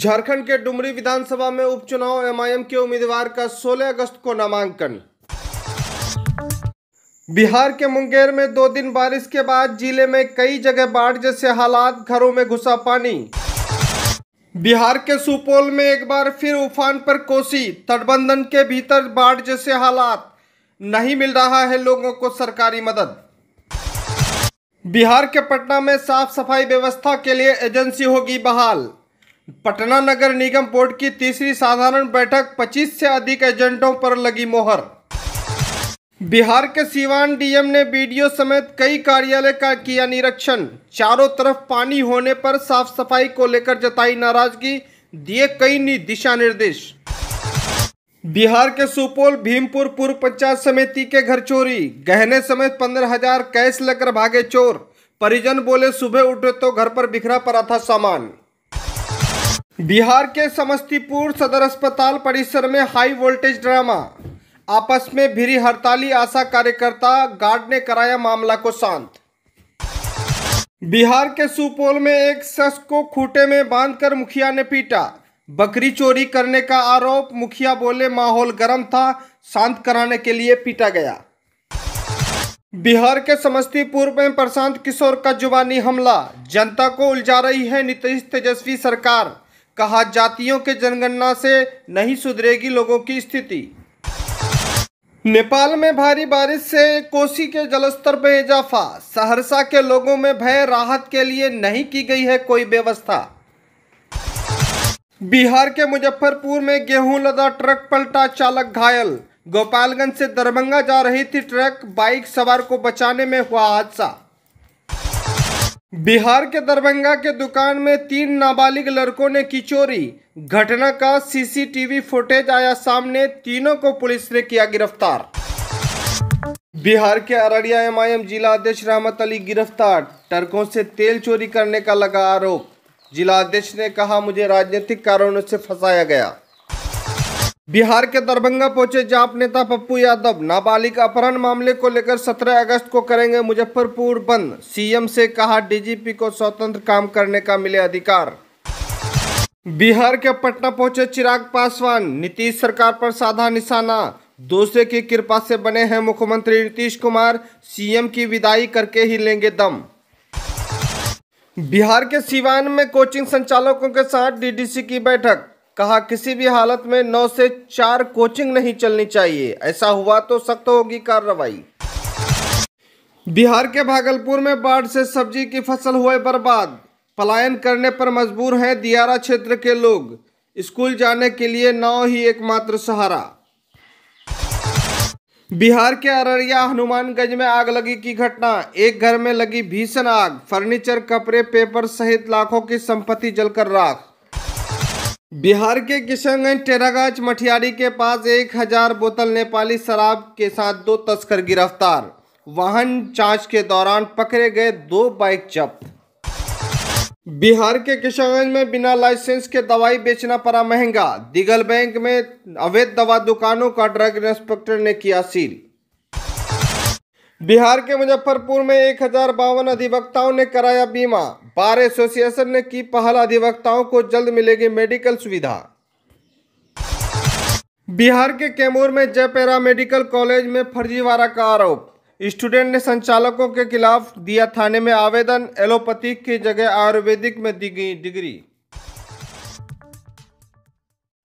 झारखंड के डुमरी विधानसभा में उपचुनाव एमआईएम के उम्मीदवार का 16 अगस्त को नामांकन बिहार के मुंगेर में दो दिन बारिश के बाद जिले में कई जगह बाढ़ जैसे हालात घरों में घुसा पानी बिहार के सुपौल में एक बार फिर उफान पर कोसी तटबंधन के भीतर बाढ़ जैसे हालात नहीं मिल रहा है लोगों को सरकारी मदद बिहार के पटना में साफ सफाई व्यवस्था के लिए एजेंसी होगी बहाल पटना नगर निगम बोर्ड की तीसरी साधारण बैठक 25 से अधिक एजेंटों पर लगी मोहर बिहार के सीवान डीएम ने वीडियो समेत कई कार्यालय का किया निरीक्षण चारों तरफ पानी होने पर साफ सफाई को लेकर जताई नाराजगी दिए कई दिशा निर्देश बिहार के सुपौल भीमपुर पूर्व पंचायत समिति के घर चोरी गहने समेत पंद्रह हजार कैश लेकर भागे चोर परिजन बोले सुबह उठे तो घर पर बिखरा पड़ा था सामान बिहार के समस्तीपुर सदर अस्पताल परिसर में हाई वोल्टेज ड्रामा आपस में भिरी हड़ताली आशा कार्यकर्ता गार्ड ने कराया मामला को शांत बिहार के सुपौल में एक शख्स को खूटे में बांधकर मुखिया ने पीटा बकरी चोरी करने का आरोप मुखिया बोले माहौल गर्म था शांत कराने के लिए पीटा गया बिहार के समस्तीपुर में प्रशांत किशोर का जुबानी हमला जनता को उलझा रही है नीतीश तेजस्वी सरकार कहा जातियों के जनगणना से नहीं सुधरेगी लोगों की स्थिति नेपाल में भारी बारिश से कोसी के जलस्तर में इजाफा सहरसा के लोगों में भय राहत के लिए नहीं की गई है कोई व्यवस्था बिहार के मुजफ्फरपुर में गेहूं लदा ट्रक पलटा चालक घायल गोपालगंज से दरभंगा जा रही थी ट्रक बाइक सवार को बचाने में हुआ हादसा बिहार के दरभंगा के दुकान में तीन नाबालिग लड़कों ने की चोरी घटना का सीसीटीवी फुटेज आया सामने तीनों को पुलिस ने किया गिरफ्तार बिहार के अररिया एमआईएम जिला अध्यक्ष रहमत अली गिरफ्तार टर्कों से तेल चोरी करने का लगा आरोप जिला अध्यक्ष ने कहा मुझे राजनीतिक कारणों से फंसाया गया बिहार के दरभंगा पहुंचे जाप नेता पप्पू यादव नाबालिग अपहरण मामले को लेकर 17 अगस्त को करेंगे मुजफ्फरपुर बंद सीएम से कहा डीजीपी को स्वतंत्र काम करने का मिले अधिकार बिहार के पटना पहुंचे चिराग पासवान नीतीश सरकार पर साधा निशाना दूसरे की कृपा से बने हैं मुख्यमंत्री नीतीश कुमार सीएम की विदाई करके ही लेंगे दम बिहार के सिवान में कोचिंग संचालकों के साथ डीडीसी की बैठक कहा किसी भी हालत में नौ से चार कोचिंग नहीं चलनी चाहिए ऐसा हुआ तो सख्त होगी कार्रवाई बिहार के भागलपुर में बाढ़ से सब्जी की फसल हुए बर्बाद पलायन करने पर मजबूर हैं दियारा क्षेत्र के लोग स्कूल जाने के लिए नाव ही एकमात्र सहारा बिहार के अररिया हनुमानगंज में आग लगी की घटना एक घर में लगी भीषण आग फर्नीचर कपड़े पेपर सहित लाखों की संपत्ति जलकर राख बिहार के किशनगंज टेरागाज मठियारी के पास एक हजार बोतल नेपाली शराब के साथ दो तस्कर गिरफ्तार वाहन जांच के दौरान पकड़े गए दो बाइक जब्त बिहार के किशनगंज में बिना लाइसेंस के दवाई बेचना पड़ा महंगा दिगल बैंक में अवैध दवा दुकानों का ड्रग इंस्पेक्टर ने किया सील बिहार के मुजफ्फरपुर में एक हजार बावन अधिवक्ताओं ने कराया बीमा बार एसोसिएशन ने की पहल अधिवक्ताओं को जल्द मिलेगी मेडिकल सुविधा बिहार के कैमूर में जयपेरा मेडिकल कॉलेज में फर्जीवाड़ा का आरोप स्टूडेंट ने संचालकों के खिलाफ दिया थाने में आवेदन एलोपैथिक की जगह आयुर्वेदिक में दी गई डिग्री